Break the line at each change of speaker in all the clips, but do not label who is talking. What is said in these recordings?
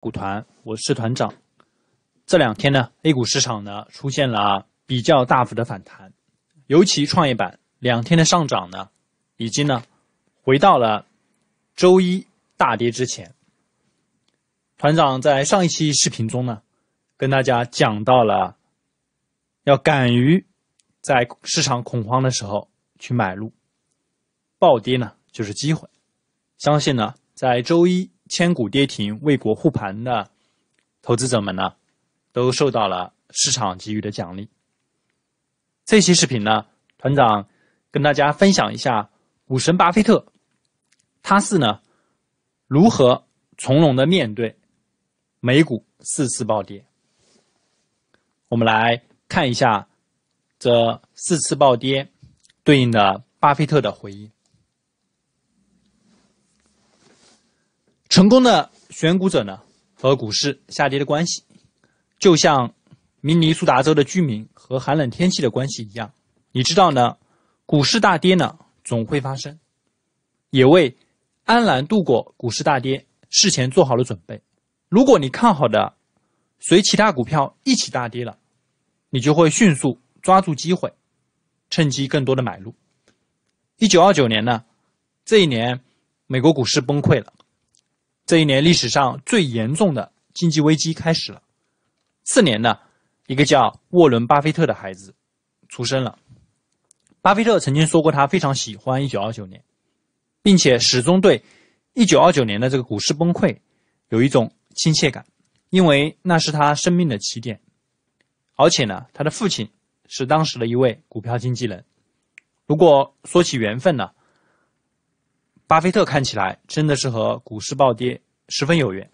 股团，我是团长。这两天呢，A 股市场呢出现了比较大幅的反弹，尤其创业板两天的上涨呢，已经呢回到了周一大跌之前。团长在上一期视频中呢，跟大家讲到了，要敢于在市场恐慌的时候去买入，暴跌呢就是机会。相信呢，在周一。千股跌停为国护盘的投资者们呢，都受到了市场给予的奖励。这期视频呢，团长跟大家分享一下股神巴菲特，他是呢如何从容的面对美股四次暴跌。我们来看一下这四次暴跌对应的巴菲特的回应。成功的选股者呢，和股市下跌的关系，就像明尼苏达州的居民和寒冷天气的关系一样。你知道呢，股市大跌呢，总会发生，也为安然度过股市大跌事前做好了准备。如果你看好的，随其他股票一起大跌了，你就会迅速抓住机会，趁机更多的买入。一九二九年呢，这一年，美国股市崩溃了。这一年，历史上最严重的经济危机开始了。次年呢，一个叫沃伦·巴菲特的孩子出生了。巴菲特曾经说过，他非常喜欢1929年，并且始终对1929年的这个股市崩溃有一种亲切感，因为那是他生命的起点。而且呢，他的父亲是当时的一位股票经纪人。如果说起缘分呢？巴菲特看起来真的是和股市暴跌十分有缘，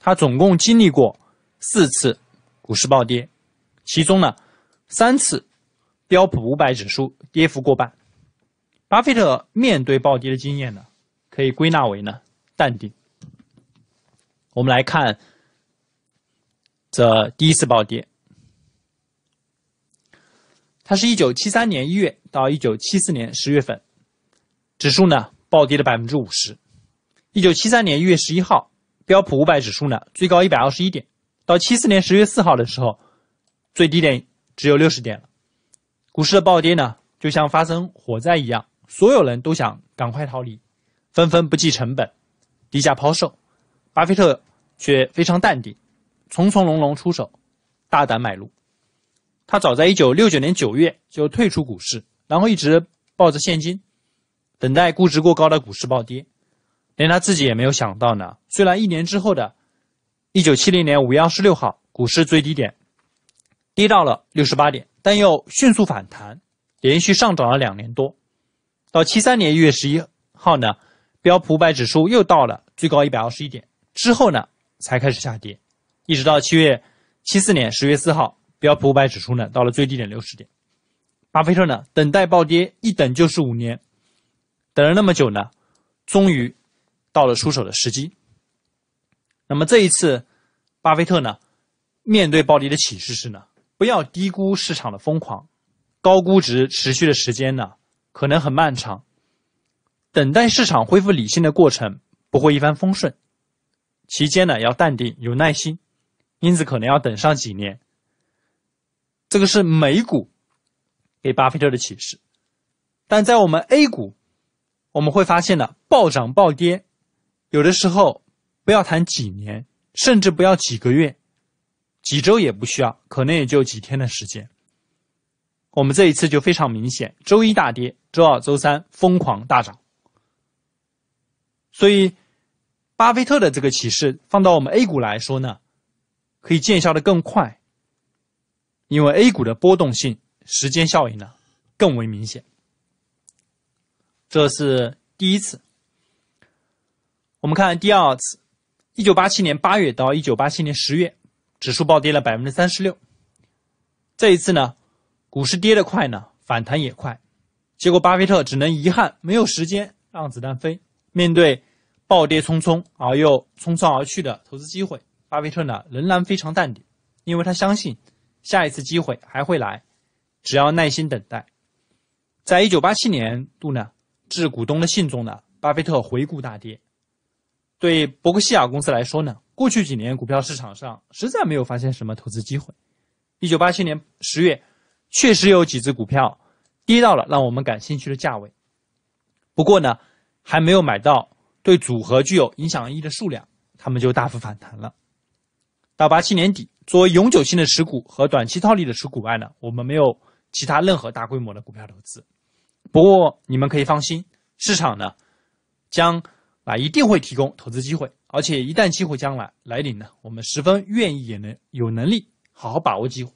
他总共经历过四次股市暴跌，其中呢三次标普五百指数跌幅过半。巴菲特面对暴跌的经验呢，可以归纳为呢淡定。我们来看这第一次暴跌，它是一九七三年一月到一九七四年十月份，指数呢。暴跌了百分之五十。一九七三年一月十一号，标普五百指数呢最高一百二十一点，到七四年十月四号的时候，最低点只有六十点了。股市的暴跌呢，就像发生火灾一样，所有人都想赶快逃离，纷纷不计成本，低价抛售。巴菲特却非常淡定，从从容容出手，大胆买入。他早在一九六九年九月就退出股市，然后一直抱着现金。等待估值过高的股市暴跌，连他自己也没有想到呢。虽然一年之后的1970年5月26号，股市最低点跌到了68点，但又迅速反弹，连续上涨了两年多。到73年1月11号呢，标普五百指数又到了最高121点，之后呢才开始下跌，一直到7月74年10月4号，标普五百指数呢到了最低点60点。巴菲特呢等待暴跌，一等就是五年。等了那么久呢，终于到了出手的时机。那么这一次，巴菲特呢，面对暴跌的启示是呢，不要低估市场的疯狂，高估值持续的时间呢，可能很漫长。等待市场恢复理性的过程不会一帆风顺，期间呢要淡定有耐心，因此可能要等上几年。这个是美股给巴菲特的启示，但在我们 A 股。我们会发现呢，暴涨暴跌，有的时候不要谈几年，甚至不要几个月，几周也不需要，可能也就几天的时间。我们这一次就非常明显，周一大跌，周二、周三疯狂大涨。所以，巴菲特的这个启示放到我们 A 股来说呢，可以见效的更快，因为 A 股的波动性时间效应呢更为明显。这是第一次。我们看第二次，一九八七年八月到一九八七年十月，指数暴跌了百分之三十六。这一次呢，股市跌得快呢，反弹也快，结果巴菲特只能遗憾没有时间让子弹飞。面对暴跌匆匆而又匆匆而去的投资机会，巴菲特呢仍然非常淡定，因为他相信下一次机会还会来，只要耐心等待。在一九八七年度呢。致股东的信中呢，巴菲特回顾大跌，对伯克希尔公司来说呢，过去几年股票市场上实在没有发现什么投资机会。一九八七年十月，确实有几只股票跌到了让我们感兴趣的价位，不过呢，还没有买到对组合具有影响意义的数量，他们就大幅反弹了。到八七年底，作为永久性的持股和短期套利的持股外呢，我们没有其他任何大规模的股票投资。不过你们可以放心，市场呢，将啊一定会提供投资机会，而且一旦机会将来来临呢，我们十分愿意也能有能力好好把握机会。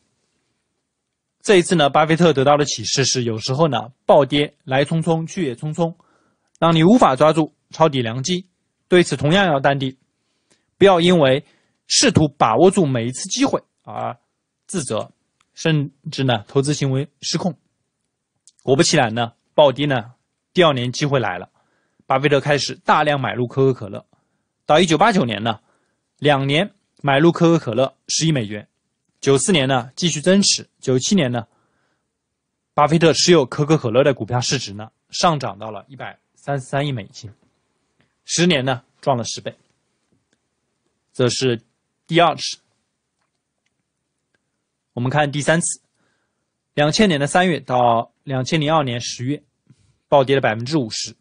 这一次呢，巴菲特得到的启示是，有时候呢暴跌来匆匆去也匆匆，让你无法抓住抄底良机。对此同样要淡定，不要因为试图把握住每一次机会而自责，甚至呢投资行为失控。果不其然呢。暴跌呢，第二年机会来了，巴菲特开始大量买入可口可乐，到一九八九年呢，两年买入可口可乐十亿美元，九四年呢继续增持，九七年呢，巴菲特持有可口可乐的股票市值呢上涨到了一百三十三亿美金，十年呢赚了十倍，这是第二次。我们看第三次，两千年的三月到。两千零二年十月，暴跌了百分之五十。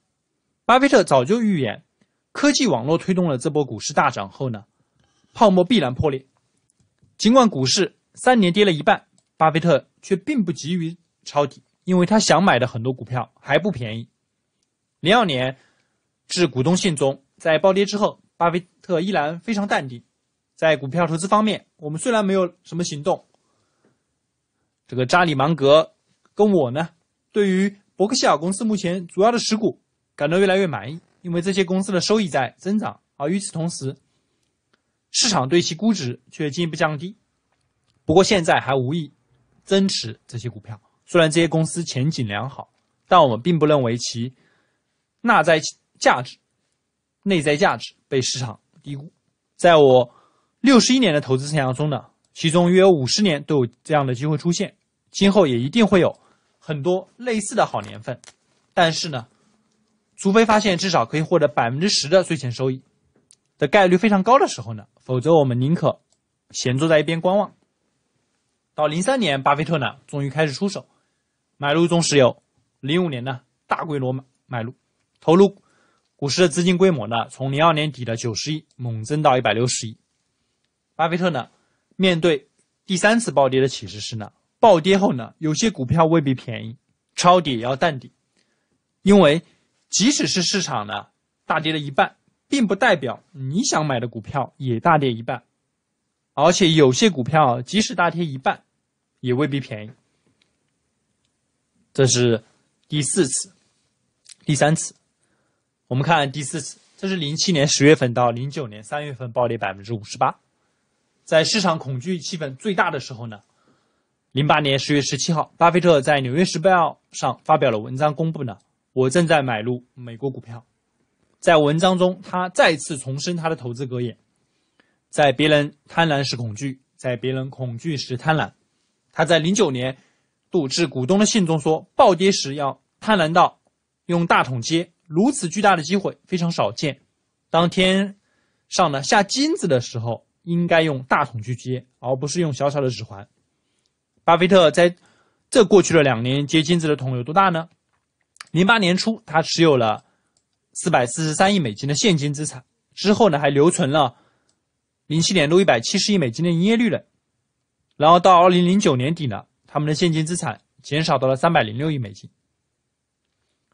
巴菲特早就预言，科技网络推动了这波股市大涨后呢，泡沫必然破裂。尽管股市三年跌了一半，巴菲特却并不急于抄底，因为他想买的很多股票还不便宜。零二年致股东信中，在暴跌之后，巴菲特依然非常淡定。在股票投资方面，我们虽然没有什么行动。这个查理芒格。我呢，对于伯克希尔公司目前主要的持股感到越来越满意，因为这些公司的收益在增长，而与此同时，市场对其估值却进一步降低。不过现在还无意增持这些股票，虽然这些公司前景良好，但我们并不认为其纳在价值、内在价值被市场低估。在我六十一年的投资生涯中呢，其中约有五十年都有这样的机会出现，今后也一定会有。很多类似的好年份，但是呢，除非发现至少可以获得百分之十的税前收益的概率非常高的时候呢，否则我们宁可闲坐在一边观望。到零三年，巴菲特呢终于开始出手，买入中石油；零五年呢大规模买入，投入股市的资金规模呢从零二年底的九十亿猛增到一百六十亿。巴菲特呢面对第三次暴跌的启示是呢。暴跌后呢，有些股票未必便宜，抄底也要淡定，因为即使是市场呢大跌了一半，并不代表你想买的股票也大跌一半，而且有些股票即使大跌一半，也未必便宜。这是第四次，第三次，我们看第四次，这是零七年十月份到零九年三月份暴跌百分之五十八，在市场恐惧气氛最大的时候呢。零八年十月十七号，巴菲特在《纽约时报》上发表了文章，公布呢，我正在买入美国股票”。在文章中，他再次重申他的投资格言：“在别人贪婪时恐惧，在别人恐惧时贪婪。”他在零九年度致股东的信中说：“暴跌时要贪婪到用大桶接，如此巨大的机会非常少见。当天上呢下金子的时候，应该用大桶去接，而不是用小小的指环。”巴菲特在这过去的两年接金子的桶有多大呢？零八年初，他持有了四百四十三亿美金的现金资产，之后呢，还留存了零七年度一百七十亿美金的营业利润。然后到二零零九年底呢，他们的现金资产减少到了三百零六亿美金。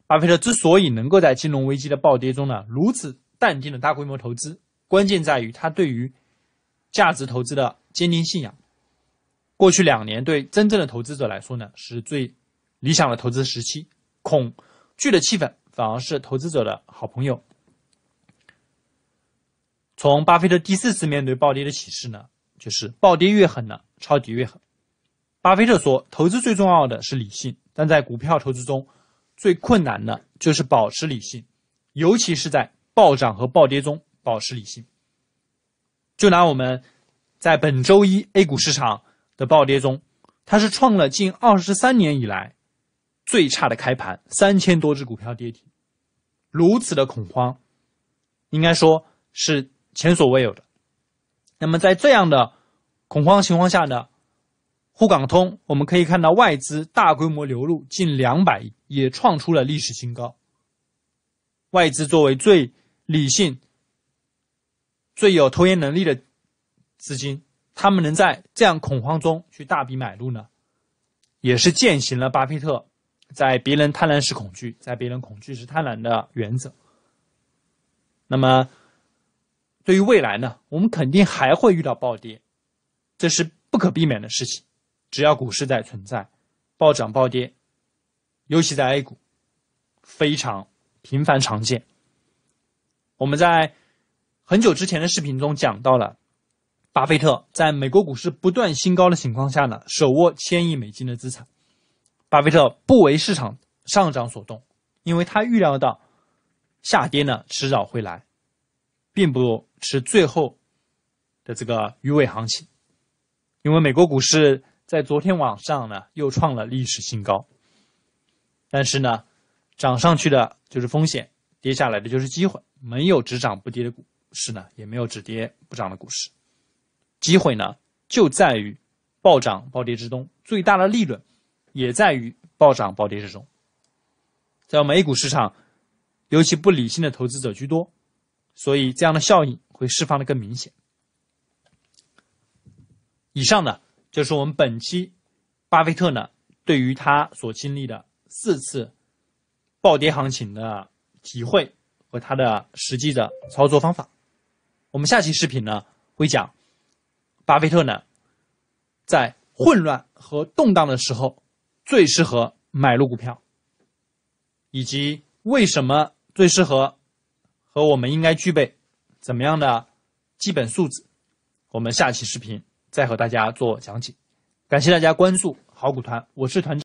巴菲特之所以能够在金融危机的暴跌中呢，如此淡定的大规模投资，关键在于他对于价值投资的坚定信仰。过去两年，对真正的投资者来说呢，是最理想的投资时期。恐惧的气氛反而是投资者的好朋友。从巴菲特第四次面对暴跌的启示呢，就是暴跌越狠呢，抄底越狠。巴菲特说，投资最重要的是理性，但在股票投资中，最困难的就是保持理性，尤其是在暴涨和暴跌中保持理性。就拿我们在本周一 A 股市场。的暴跌中，它是创了近二十三年以来最差的开盘，三千多只股票跌停，如此的恐慌，应该说是前所未有的。那么在这样的恐慌情况下呢，沪港通我们可以看到外资大规模流入近两百亿，也创出了历史新高。外资作为最理性、最有投研能力的资金。他们能在这样恐慌中去大笔买入呢，也是践行了巴菲特在别人贪婪时恐惧，在别人恐惧时贪婪的原则。那么，对于未来呢，我们肯定还会遇到暴跌，这是不可避免的事情。只要股市在存在，暴涨暴跌，尤其在 A 股，非常频繁常见。我们在很久之前的视频中讲到了。巴菲特在美国股市不断新高的情况下呢，手握千亿美金的资产，巴菲特不为市场上涨所动，因为他预料到下跌呢迟早会来，并不是最后的这个余尾行情。因为美国股市在昨天晚上呢又创了历史新高。但是呢，涨上去的就是风险，跌下来的就是机会。没有只涨不跌的股市呢，也没有只跌不涨的股市。机会呢，就在于暴涨暴跌之中，最大的利润也在于暴涨暴跌之中。在我们 A 股市场，尤其不理性的投资者居多，所以这样的效应会释放的更明显。以上呢，就是我们本期巴菲特呢对于他所经历的四次暴跌行情的体会和他的实际的操作方法。我们下期视频呢会讲。巴菲特呢，在混乱和动荡的时候，最适合买入股票，以及为什么最适合和我们应该具备怎么样的基本素质，我们下期视频再和大家做讲解。感谢大家关注好股团，我是团长。